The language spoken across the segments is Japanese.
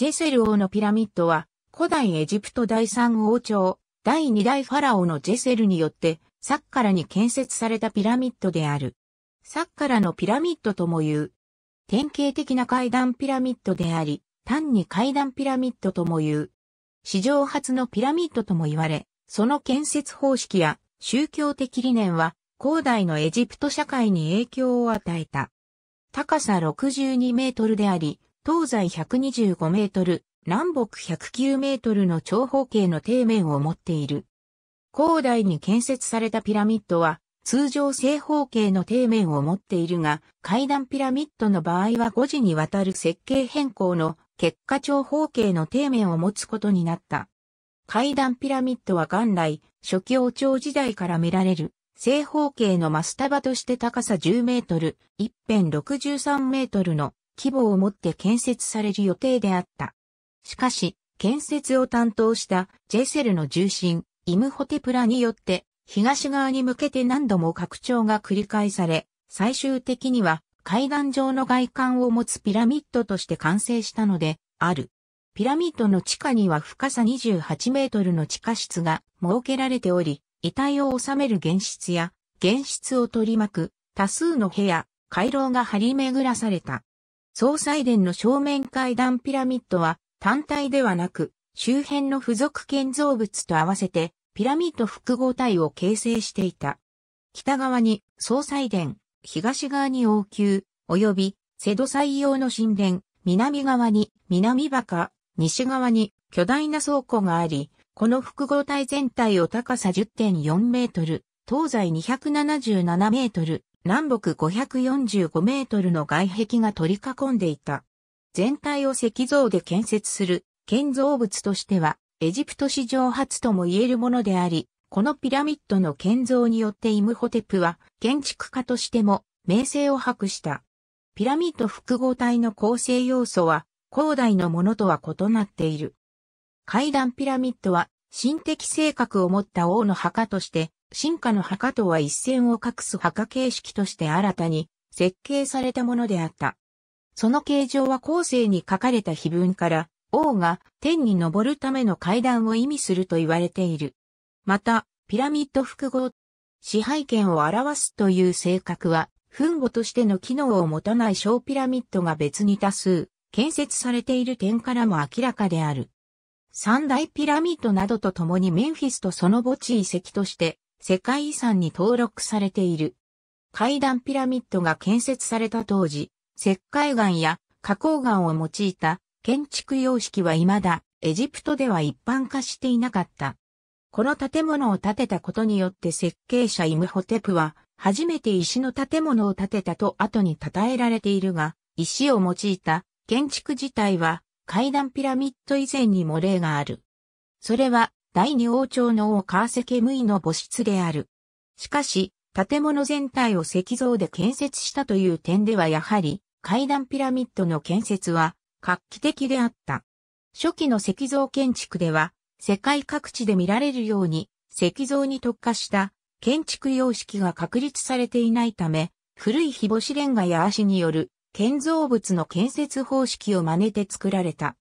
ジェセル王のピラミッドは、古代エジプト第三王朝、第二代ファラオのジェセルによって、サッカラに建設されたピラミッドである。サッカラのピラミッドとも言う。典型的な階段ピラミッドであり、単に階段ピラミッドとも言う。史上初のピラミッドとも言われ、その建設方式や宗教的理念は、広大のエジプト社会に影響を与えた。高さ62メートルであり、東西125メートル、南北109メートルの長方形の底面を持っている。広大に建設されたピラミッドは、通常正方形の底面を持っているが、階段ピラミッドの場合は5時にわたる設計変更の結果長方形の底面を持つことになった。階段ピラミッドは元来、初期王朝時代から見られる、正方形のマスタバとして高さ10メートル、一辺63メートルの規模をもって建設される予定であった。しかし、建設を担当したジェセルの重心、イムホテプラによって、東側に向けて何度も拡張が繰り返され、最終的には階段状の外観を持つピラミッドとして完成したので、ある。ピラミッドの地下には深さ28メートルの地下室が設けられており、遺体を収める原室や、原室を取り巻く多数の部屋、回廊が張り巡らされた。総裁殿の正面階段ピラミッドは単体ではなく、周辺の付属建造物と合わせてピラミッド複合体を形成していた。北側に総裁殿、東側に王宮、及び瀬戸採用の神殿、南側に南バ西側に巨大な倉庫があり、この複合体全体を高さ10.4メートル、東西277メートル、南北545メートルの外壁が取り囲んでいた。全体を石像で建設する建造物としては、エジプト史上初とも言えるものであり、このピラミッドの建造によってイムホテプは建築家としても名声を博した。ピラミッド複合体の構成要素は広大のものとは異なっている。階段ピラミッドは神的性格を持った王の墓として進化の墓とは一線を画す墓形式として新たに設計されたものであった。その形状は後世に書かれた碑文から、王が天に昇るための階段を意味すると言われている。また、ピラミッド複合、支配権を表すという性格は、墳墓としての機能を持たない小ピラミッドが別に多数、建設されている点からも明らかである。三大ピラミッドなどと共にメンフィスとその墓地遺跡として世界遺産に登録されている。階段ピラミッドが建設された当時、石灰岩や花崗岩を用いた建築様式は未だエジプトでは一般化していなかった。この建物を建てたことによって設計者イムホテプは初めて石の建物を建てたと後に称えられているが、石を用いた建築自体は階段ピラミッド以前にも例がある。それは第二王朝の王川関無為の母室である。しかし、建物全体を石像で建設したという点ではやはり、階段ピラミッドの建設は画期的であった。初期の石像建築では、世界各地で見られるように、石像に特化した建築様式が確立されていないため、古い日干しレンガや足による建造物の建設方式を真似て作られた。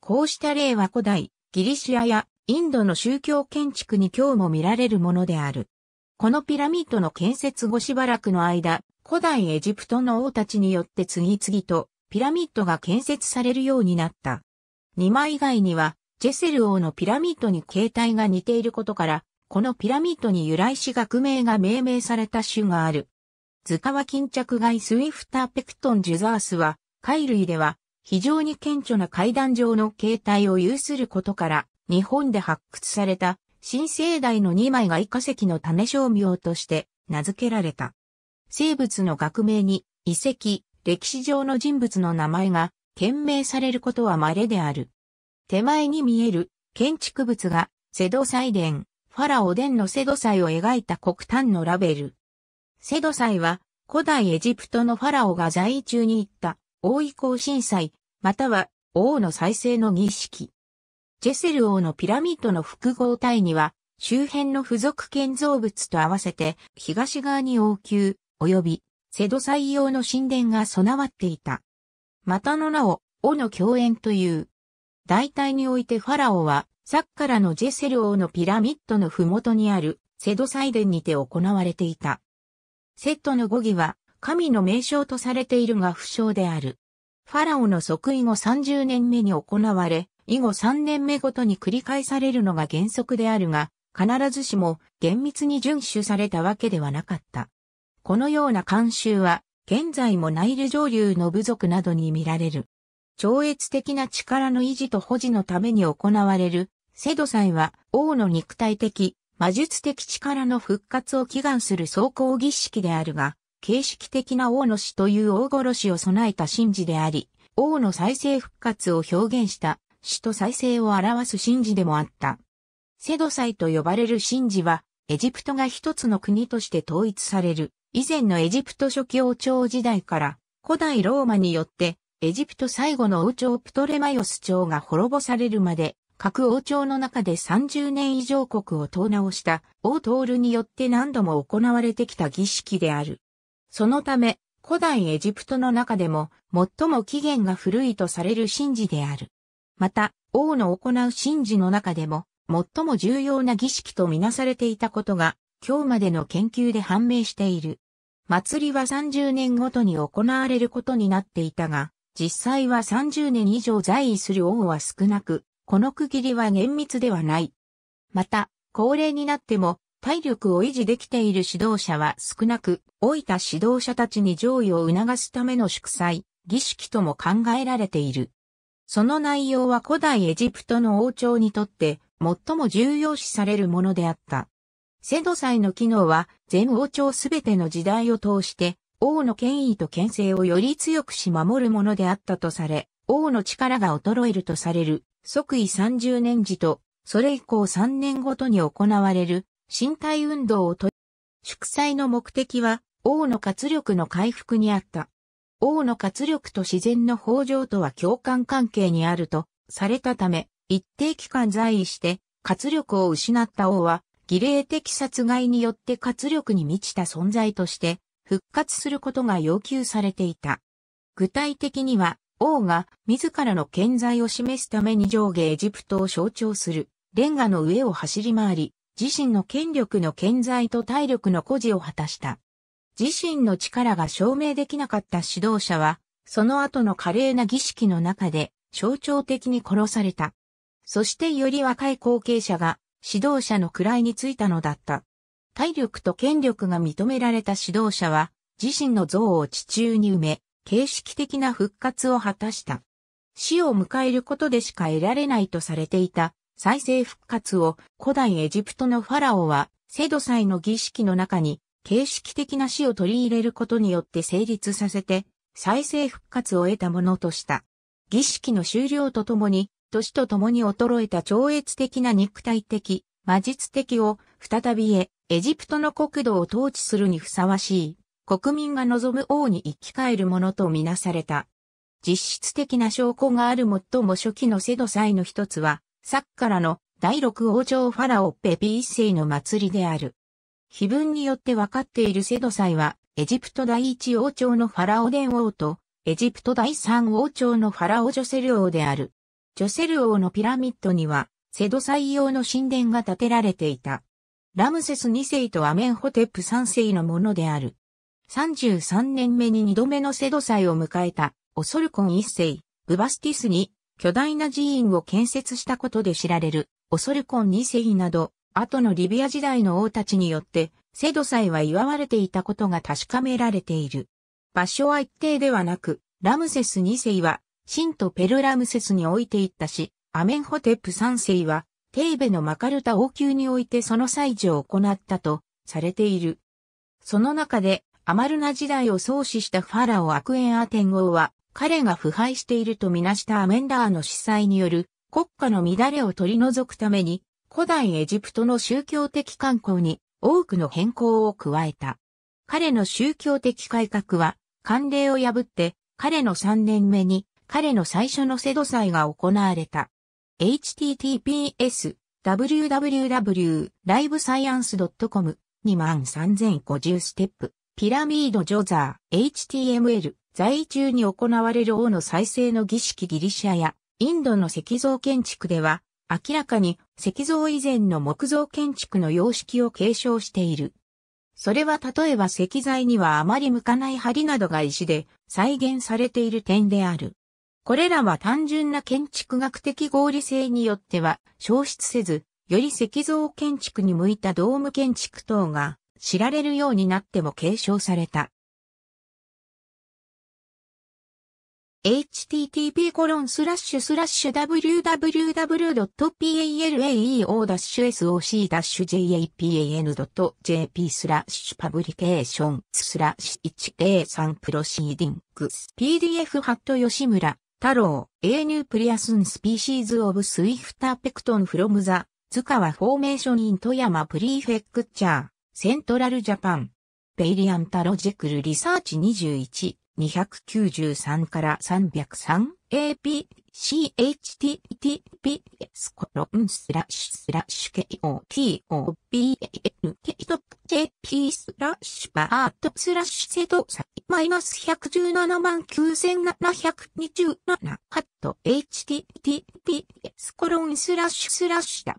こうした例は古代、ギリシアやインドの宗教建築に今日も見られるものである。このピラミッドの建設後しばらくの間、古代エジプトの王たちによって次々とピラミッドが建設されるようになった。2枚以外には、ジェセル王のピラミッドに形態が似ていることから、このピラミッドに由来し学名が命名された種がある。図川巾着街スウィフターペクトンジュザースは、貝類では非常に顕著な階段状の形態を有することから、日本で発掘された新生代の2枚がイ化石の種商名として名付けられた。生物の学名に遺跡、歴史上の人物の名前が懸明されることは稀である。手前に見える建築物がセド祭殿、ファラオ殿のセド祭を描いた黒炭のラベル。セド祭は古代エジプトのファラオが在位中に行った王位行震災、または王の再生の儀式。ジェセル王のピラミッドの複合体には、周辺の付属建造物と合わせて、東側に王宮、及び、セドサイ用の神殿が備わっていた。またの名を、王の共演という。大体においてファラオは、サッカラのジェセル王のピラミッドの麓にある、セドサイ殿にて行われていた。セットの語義は、神の名称とされているが不詳である。ファラオの即位後30年目に行われ、以後3年目ごとに繰り返されるのが原則であるが、必ずしも厳密に遵守されたわけではなかった。このような慣習は、現在もナイル上流の部族などに見られる。超越的な力の維持と保持のために行われる、セド祭は王の肉体的、魔術的力の復活を祈願する総行儀式であるが、形式的な王の死という大殺しを備えた神事であり、王の再生復活を表現した死と再生を表す神事でもあった。セド祭と呼ばれる神事は、エジプトが一つの国として統一される、以前のエジプト初期王朝時代から、古代ローマによって、エジプト最後の王朝プトレマヨス朝が滅ぼされるまで、各王朝の中で30年以上国を統直した王トールによって何度も行われてきた儀式である。そのため、古代エジプトの中でも最も起源が古いとされる神事である。また、王の行う神事の中でも、最も重要な儀式とみなされていたことが、今日までの研究で判明している。祭りは30年ごとに行われることになっていたが、実際は30年以上在位する王は少なく、この区切りは厳密ではない。また、高齢になっても、体力を維持できている指導者は少なく、老いた指導者たちに上位を促すための祝祭、儀式とも考えられている。その内容は古代エジプトの王朝にとって最も重要視されるものであった。セド祭の機能は全王朝すべての時代を通して王の権威と権勢をより強くし守るものであったとされ、王の力が衰えるとされる即位30年時と、それ以降3年ごとに行われる身体運動をと祝祭の目的は王の活力の回復にあった。王の活力と自然の豊穣とは共感関係にあるとされたため、一定期間在位して活力を失った王は、儀礼的殺害によって活力に満ちた存在として復活することが要求されていた。具体的には、王が自らの健在を示すために上下エジプトを象徴するレンガの上を走り回り、自身の権力の健在と体力の誇示を果たした。自身の力が証明できなかった指導者は、その後の華麗な儀式の中で象徴的に殺された。そしてより若い後継者が指導者の位についたのだった。体力と権力が認められた指導者は、自身の像を地中に埋め、形式的な復活を果たした。死を迎えることでしか得られないとされていた再生復活を古代エジプトのファラオは、セド祭の儀式の中に形式的な死を取り入れることによって成立させて、再生復活を得たものとした。儀式の終了とともに、年とともに衰えた超越的な肉体的、魔術的を再びへ、エジプトの国土を統治するにふさわしい、国民が望む王に生き返るものとみなされた。実質的な証拠がある最も初期のセド祭の一つは、サッカラの第六王朝ファラオペピ一世の祭りである。碑文によって分かっているセド祭は、エジプト第一王朝のファラオ伝王と、エジプト第三王朝のファラオジョセル王である。ジョセル王のピラミッドには、セド祭用の神殿が建てられていた。ラムセス2世とアメンホテップ3世のものである。33年目に2度目のセド祭を迎えた、オソルコン1世、ブバスティスに巨大な寺院を建設したことで知られる、オソルコン2世など、後のリビア時代の王たちによって、セド祭は祝われていたことが確かめられている。場所は一定ではなく、ラムセス2世は、シンとペルラムセスに置いていったし、アメンホテプ3世は、テーベのマカルタ王宮においてその祭事を行ったと、されている。その中で、アマルナ時代を創始したファラオアクエンアン王は、彼が腐敗しているとみなしたアメンダーの司祭による国家の乱れを取り除くために、古代エジプトの宗教的観光に多くの変更を加えた。彼の宗教的改革は、慣例を破って、彼の3年目に、彼の最初のセド祭が行われた。https www.livescience.com 23050ステップピラミードジョザー HTML 在中に行われる王の再生の儀式ギリシャやインドの石像建築では明らかに石像以前の木造建築の様式を継承している。それは例えば石材にはあまり向かない梁などが石で再現されている点である。これらは単純な建築学的合理性によっては消失せず、より石像建築に向いたドーム建築等が知られるようになっても継承された。http www.palaeo-soc-japan.jp スラッシュパブリケーションスラッシュ103プロシーディングス PDF ハット吉村太郎 A new Priasun species of swift pecton from the 津フォーメーションイン富山プリーフェクチャーセントラルジャパンペイリアンタロジェクルリサーチ21 293から303 AP CHTTP s コロンスラッシュスラッシュ k o t o b N. k j p スラッシュバートスラッシュセドサマイナス117万9727ハット HTTP s コロンスラッシュスラッシュ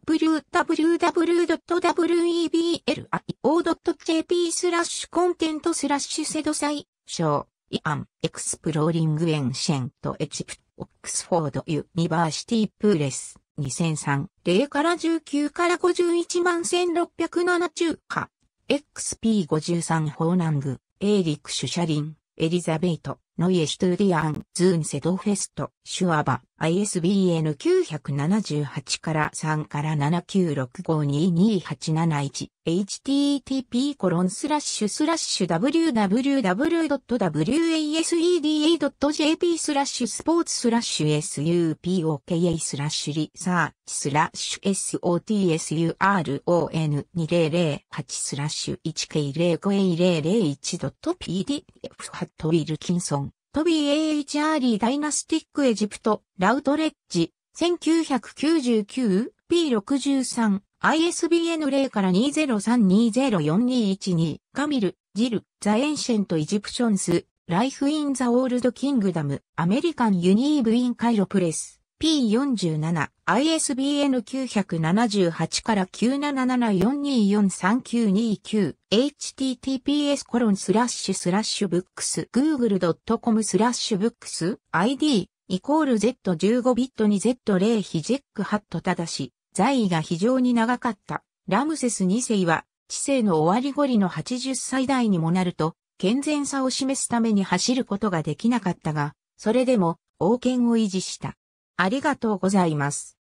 www.webl.io.jp スラッシュコンテントスラッシュセドサイーイアン・エクスプローリング・エンシェント・エジプト・オックスフォード・ユニバーシティ・プーレス、2003、0から19から51万1607中華、XP53 ホーナング、エーリック・シュシャリン、エリザベート、ノイエシュトゥーィアン、ズーンセドフェスト、シュアバ ISBN 978から3から79652287 http コロンスラッシュスラッシュ www.waseda.jp スラッシュスポーツスラッシュ supoka スラッシュリサーチスラッシュ sotsuron2008 スラッシュ 1k0k001.pdf ハットウィルキンソントビー AH アーリーダイナスティックエジプト、ラウトレッジ、1999、P63、ISBN 0から20320421カミル、ジル、ザ・エンシェント・エジプションス、ライフ・イン・ザ・オールド・キングダム、アメリカン・ユニーブ・イン・カイロ・プレス。P47、ISBN 978から9 7 7 4 2 4 3 9 2 9 https コロンスラッシュスラッシュブックス、google.com スラッシュブックス、ID、イコール Z15 ビットに Z0 ヒジェックハットただし、在位が非常に長かった。ラムセス2世は、知性の終わりごりの80歳代にもなると、健全さを示すために走ることができなかったが、それでも、王権を維持した。ありがとうございます。